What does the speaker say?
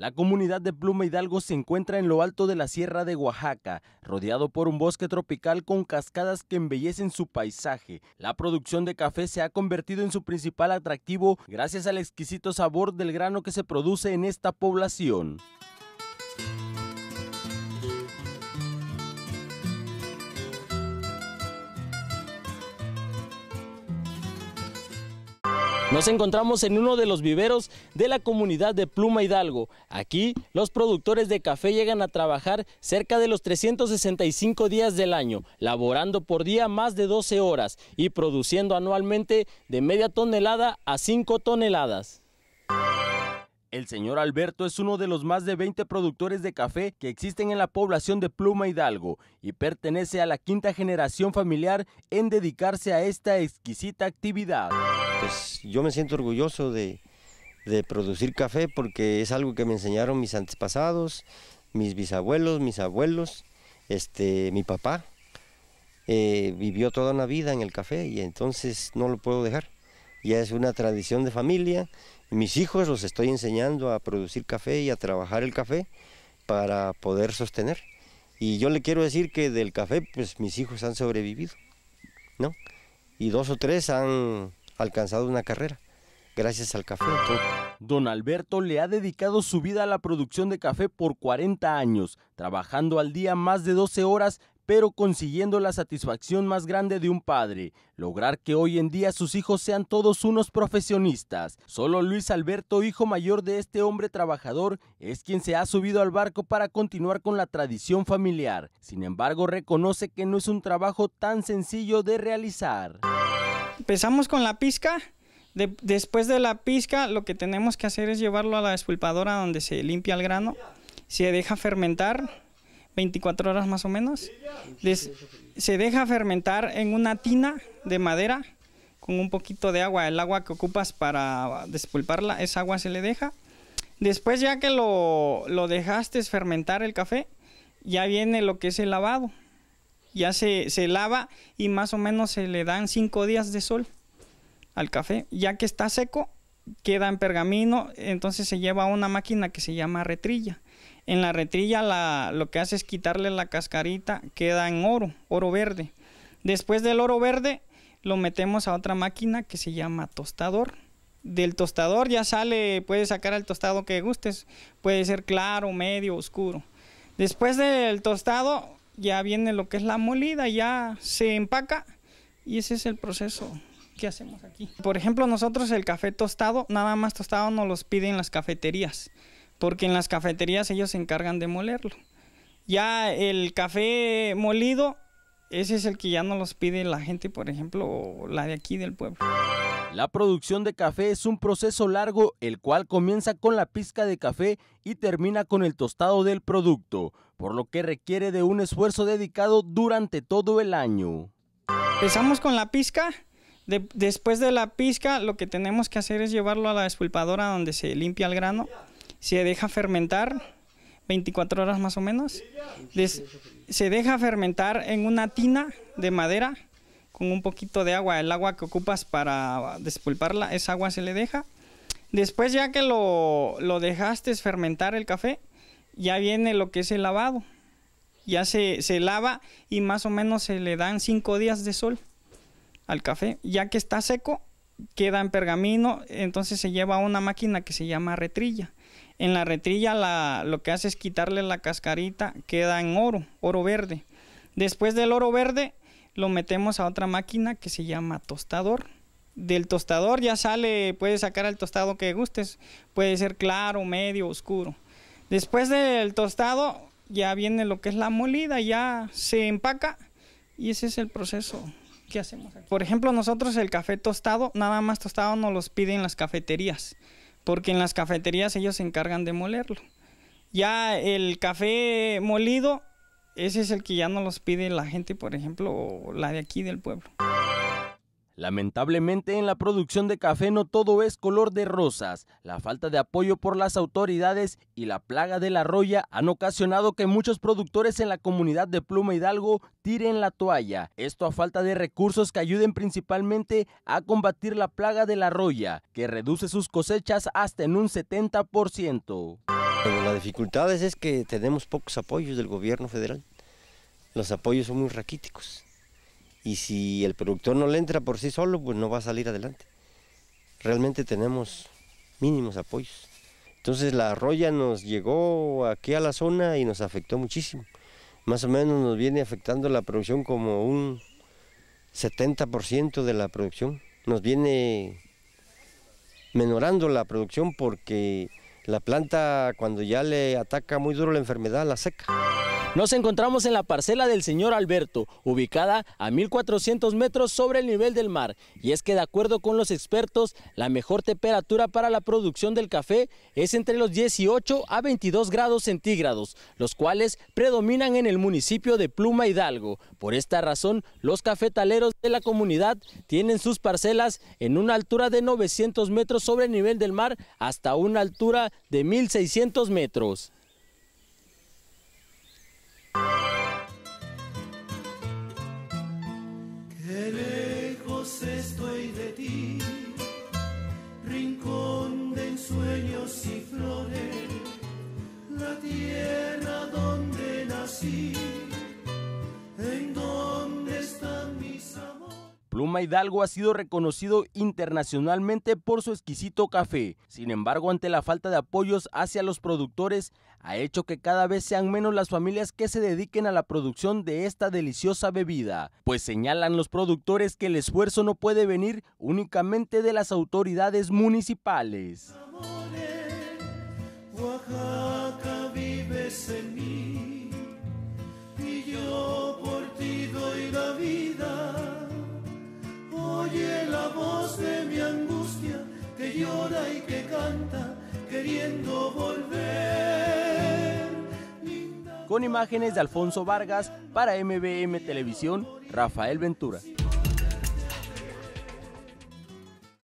La comunidad de Pluma Hidalgo se encuentra en lo alto de la Sierra de Oaxaca, rodeado por un bosque tropical con cascadas que embellecen su paisaje. La producción de café se ha convertido en su principal atractivo gracias al exquisito sabor del grano que se produce en esta población. Nos encontramos en uno de los viveros de la comunidad de Pluma Hidalgo. Aquí los productores de café llegan a trabajar cerca de los 365 días del año, laborando por día más de 12 horas y produciendo anualmente de media tonelada a 5 toneladas. El señor Alberto es uno de los más de 20 productores de café que existen en la población de Pluma Hidalgo y pertenece a la quinta generación familiar en dedicarse a esta exquisita actividad. Pues yo me siento orgulloso de, producir café porque es algo que me enseñaron mis antepasados, mis bisabuelos, mis abuelos, este, mi papá. Eh, vivió toda una vida en el café y entonces no lo puedo dejar ya es una tradición de familia. Mis hijos los estoy enseñando a producir café y a trabajar el café para poder sostener. Y yo le quiero decir que del café, pues mis hijos han sobrevivido, ¿no? Y dos o tres han alcanzado una carrera gracias al café. Don Alberto le ha dedicado su vida a la producción de café por 40 años, trabajando al día más de 12 horas pero consiguiendo la satisfacción más grande de un padre, lograr que hoy en día sus hijos sean todos unos profesionistas. Solo Luis Alberto, hijo mayor de este hombre trabajador, es quien se ha subido al barco para continuar con la tradición familiar. Sin embargo, reconoce que no es un trabajo tan sencillo de realizar. Empezamos con la pizca. después de la pizca, lo que tenemos que hacer es llevarlo a la despulpadora donde se limpia el grano, se deja fermentar 24 horas más o menos. se deja fermentar en una tina de madera con un poquito de agua. El agua que ocupas para despulparla, esa agua se le deja. Después ya que lo, lo dejaste fermentar el café, ya viene lo que es el lavado. Ya se, se lava y más o menos se le dan 5 días de sol al café. Ya que está seco, queda en pergamino, entonces se lleva a una máquina que se llama retrilla. En la retrilla lo que hace es quitarle la cascarita, queda en oro, oro verde. Después del oro verde lo metemos a otra máquina que se llama tostador. Del tostador ya sale, puedes sacar el tostado que gustes, puede ser claro, medio, oscuro. Después del tostado ya viene lo que es la molida, ya se empaca y ese es el proceso que hacemos aquí. Por ejemplo, nosotros el café tostado, nada más tostado nos los piden las cafeterías porque en las cafeterías ellos se encargan de molerlo. Ya el café molido, ese es el que ya no los pide la gente, por ejemplo, la de aquí del pueblo. La producción de café es un proceso largo, el cual comienza con la pizca de café y termina con el tostado del producto, por lo que requiere de un esfuerzo dedicado durante todo el año. Empezamos con la pizca, después de la pizca lo que tenemos que hacer es llevarlo a la despulpadora donde se limpia el grano se deja fermentar 24 horas más o menos. se deja fermentar en una tina de madera con un poquito de agua. El agua que ocupas para despulparla, esa agua se le deja. Después ya que lo, lo dejaste fermentar el café, ya viene lo que es el lavado. Ya se, se lava y más o menos se le dan 5 días de sol al café. Ya que está seco, queda en pergamino, entonces se lleva a una máquina que se llama retrilla. En la retrilla lo que hace es quitarle la cascarita, queda en oro, oro verde. Después del oro verde lo metemos a otra máquina que se llama tostador. Del tostador ya sale, puedes sacar el tostado que gustes, puede ser claro, medio, oscuro. Después del tostado ya viene lo que es la molida, ya se empaca y ese es el proceso que hacemos. Por ejemplo, nosotros el café tostado, nada más tostado nos los piden las cafeterías porque en las cafeterías ellos se encargan de molerlo. Ya el café molido, ese es el que ya no los pide la gente, por ejemplo, o la de aquí del pueblo. Lamentablemente en la producción de café no todo es color de rosas. La falta de apoyo por las autoridades y la plaga de la roya han ocasionado que muchos productores en la comunidad de Pluma Hidalgo tiren la toalla. Esto a falta de recursos que ayuden principalmente a combatir la plaga de la roya, que reduce sus cosechas hasta en un 70%. Bueno, la dificultad es que tenemos pocos apoyos del gobierno federal. Los apoyos son muy raquíticos y si el productor no le entra por sí solo, pues no va a salir adelante. Realmente tenemos mínimos apoyos. Entonces la arroya nos llegó aquí a la zona y nos afectó muchísimo. Más o menos nos viene afectando la producción como un 70% de la producción. Nos viene menorando la producción porque la planta cuando ya le ataca muy duro la enfermedad la seca. Nos encontramos en la parcela del señor Alberto, ubicada a 1400 metros sobre el nivel del mar. Y es que de acuerdo con los expertos, la mejor temperatura para la producción del café es entre los 18 a 22 grados centígrados, los cuales predominan en el municipio de Pluma Hidalgo. Por esta razón, los cafetaleros de la comunidad tienen sus parcelas en una altura de 900 metros sobre el nivel del mar hasta una altura de 1600 metros. Hidalgo ha sido reconocido internacionalmente por su exquisito café. Sin embargo, ante la falta de apoyos hacia los productores, ha hecho que cada vez sean menos las familias que se dediquen a la producción de esta deliciosa bebida, pues señalan los productores que el esfuerzo no puede venir únicamente de las autoridades municipales. canta queriendo volver. Con imágenes de Alfonso Vargas para MBM Televisión, Rafael Ventura.